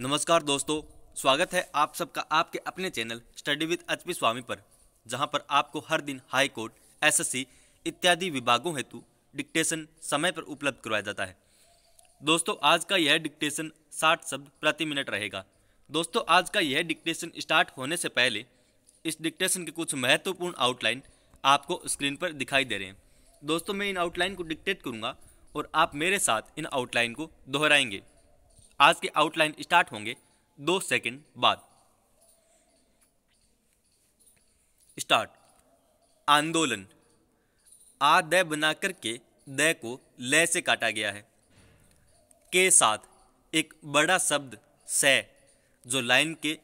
नमस्कार दोस्तों स्वागत है आप सबका आपके अपने channel study with H Swami पर जहां पर आपको हर दिन हाई कोर्ट एसएससी इत्यादि विभागों हेतु डिक्टेशन समय पर उपलब्ध करवाया जाता है दोस्तों आज का यह डिक्टेशन 60 शब्द प्रति मिनट रहेगा दोस्तों आज का यह डिक्टेशन स्टार्ट होने से पहले इस डिक्टेशन के कुछ महत्वपूर्ण आउटलाइन आपको स्क्रीन पर दिखाई दे रहे हैं दोस्तों मैं इन आउटलाइन को डिक्टेट करूँगा और आप मेरे साथ इन आउटलाइन को दोहराएंगे आज के आउटलाइन स्टार्ट होंगे दो सेकंड बाद स्टार्ट आंदोलन आ द बना करके द को लय से काटा गया है के साथ एक बड़ा शब्द स जो लाइन के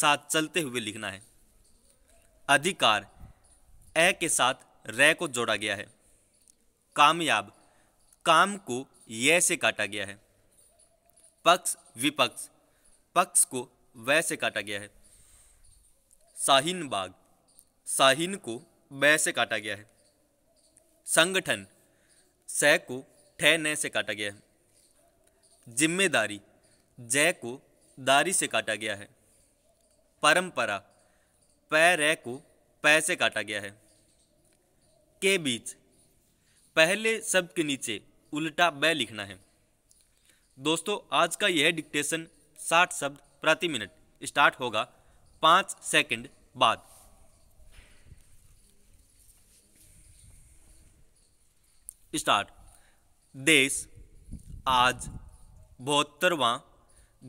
साथ चलते हुए लिखना है अधिकार ए के साथ रे को जोड़ा गया है कामयाब काम को ये से काटा गया है पक्ष विपक्ष पक्ष को वैसे से काटा गया है शाहीन बाग शाहीन को वैसे से काटा गया है संगठन स को ठह न से काटा गया है जिम्मेदारी जय को दारी से काटा गया है परंपरा पै रै को पै से काटा गया है के बीच पहले शब्द के नीचे उल्टा बै लिखना है दोस्तों आज का यह डिक्टेशन 60 शब्द प्रति मिनट स्टार्ट होगा पांच सेकंड बाद स्टार्ट देश आज बहत्तरवा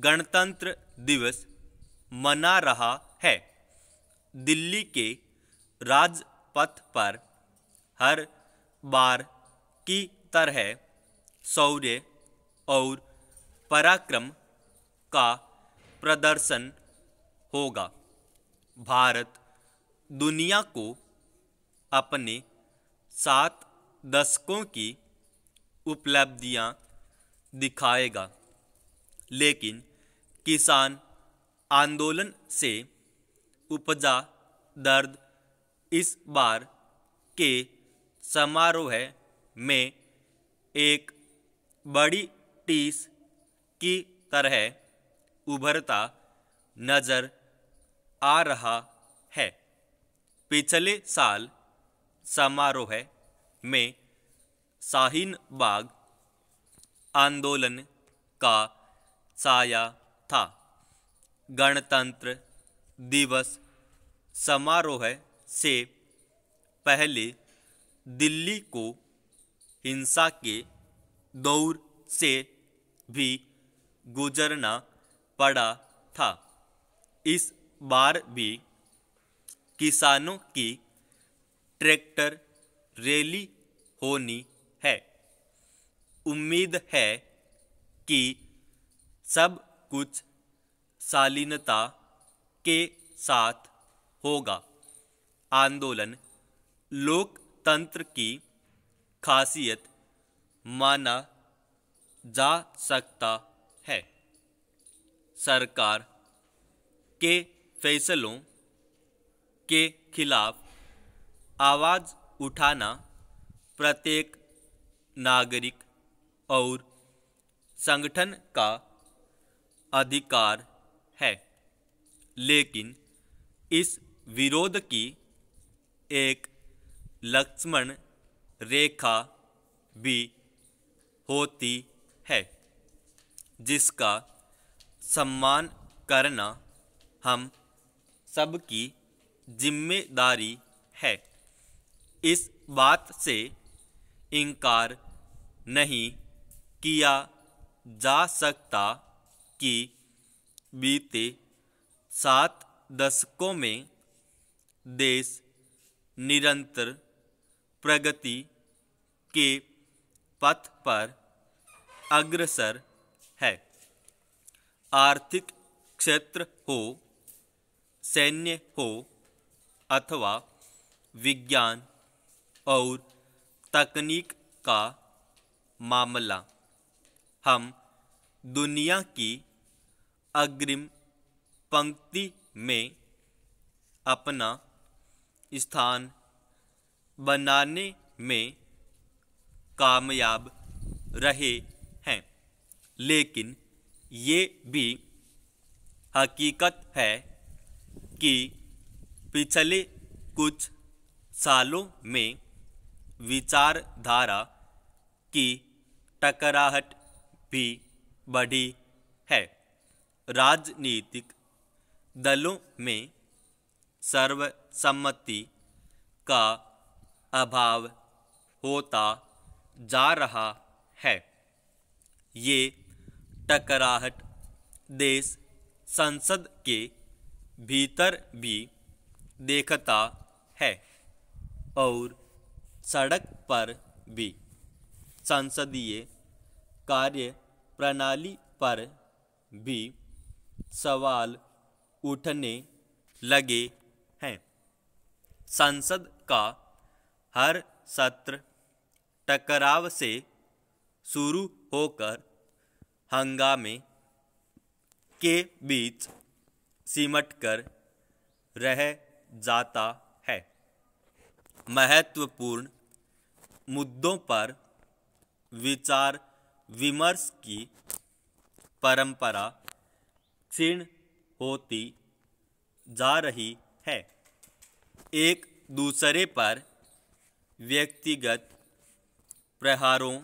गणतंत्र दिवस मना रहा है दिल्ली के राजपथ पर हर बार की तरह सौर्य और पराक्रम का प्रदर्शन होगा भारत दुनिया को अपने सात दशकों की उपलब्धियां दिखाएगा लेकिन किसान आंदोलन से उपजा दर्द इस बार के समारोह में एक बड़ी टीस की तरह उभरता नज़र आ रहा है पिछले साल समारोह में शाहीन बाग आंदोलन का साया था गणतंत्र दिवस समारोह से पहले दिल्ली को हिंसा के दौर से भी गुजरना पड़ा था इस बार भी किसानों की ट्रैक्टर रैली होनी है उम्मीद है कि सब कुछ शालीनता के साथ होगा आंदोलन लोकतंत्र की खासियत माना जा सकता सरकार के फैसलों के खिलाफ आवाज़ उठाना प्रत्येक नागरिक और संगठन का अधिकार है लेकिन इस विरोध की एक लक्ष्मण रेखा भी होती है जिसका सम्मान करना हम सबकी जिम्मेदारी है इस बात से इनकार नहीं किया जा सकता कि बीते सात दशकों में देश निरंतर प्रगति के पथ पर अग्रसर है आर्थिक क्षेत्र हो सैन्य हो अथवा विज्ञान और तकनीक का मामला हम दुनिया की अग्रिम पंक्ति में अपना स्थान बनाने में कामयाब रहे हैं लेकिन ये भी हकीकत है कि पिछले कुछ सालों में विचारधारा की टकराहट भी बढ़ी है राजनीतिक दलों में सर्वसम्मति का अभाव होता जा रहा है ये टकराहट देश संसद के भीतर भी देखता है और सड़क पर भी संसदीय कार्य प्रणाली पर भी सवाल उठने लगे हैं संसद का हर सत्र टकराव से शुरू होकर हंगामे के बीच सिमटकर रह जाता है महत्वपूर्ण मुद्दों पर विचार विमर्श की परंपरा क्षीण होती जा रही है एक दूसरे पर व्यक्तिगत प्रहारों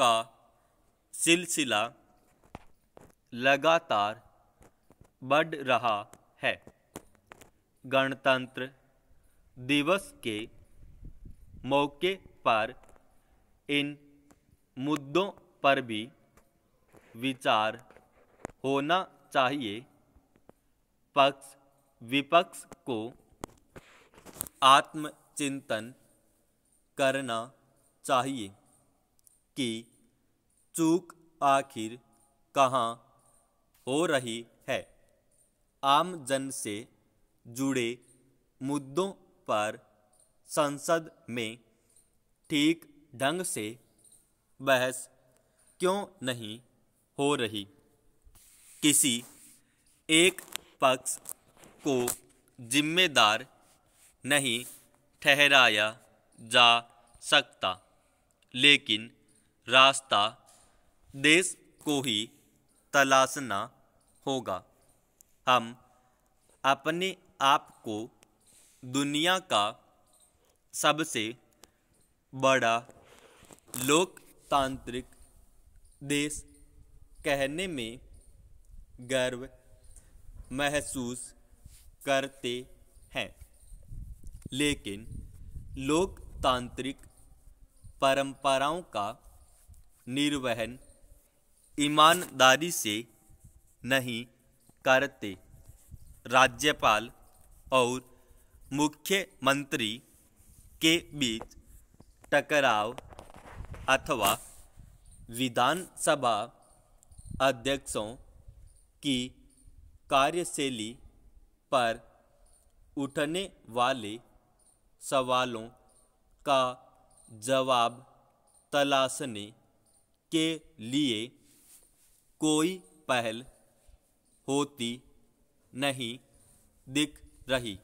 का सिलसिला लगातार बढ़ रहा है गणतंत्र दिवस के मौके पर इन मुद्दों पर भी विचार होना चाहिए पक्ष विपक्ष को आत्मचिंतन करना चाहिए कि चूक आखिर कहाँ हो रही है आम जन से जुड़े मुद्दों पर संसद में ठीक ढंग से बहस क्यों नहीं हो रही किसी एक पक्ष को जिम्मेदार नहीं ठहराया जा सकता लेकिन रास्ता देश को ही तलाशना होगा हम अपने आप को दुनिया का सबसे बड़ा लोकतांत्रिक देश कहने में गर्व महसूस करते हैं लेकिन लोकतांत्रिक परंपराओं का निर्वहन ईमानदारी से नहीं करते राज्यपाल और मुख्यमंत्री के बीच टकराव अथवा विधानसभा अध्यक्षों की कार्यशैली पर उठने वाले सवालों का जवाब तलाशने के लिए कोई पहल होती नहीं दिख रही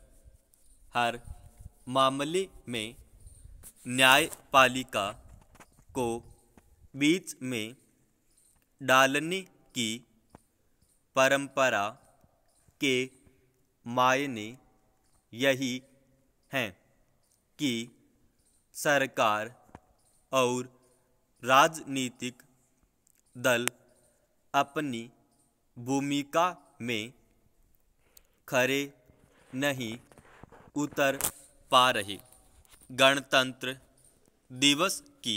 हर मामले में न्यायपालिका को बीच में डालने की परंपरा के मायने यही हैं कि सरकार और राजनीतिक दल अपनी भूमिका में खरे नहीं उतर पा रहे गणतंत्र दिवस की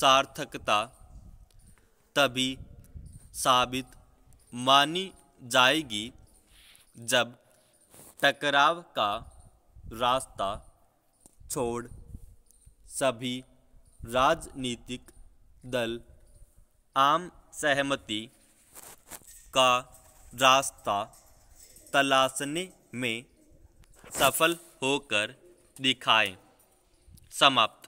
सार्थकता तभी साबित मानी जाएगी जब टकराव का रास्ता छोड़ सभी राजनीतिक दल आम सहमति का रास्ता तलाशने में सफल होकर दिखाएं समाप्त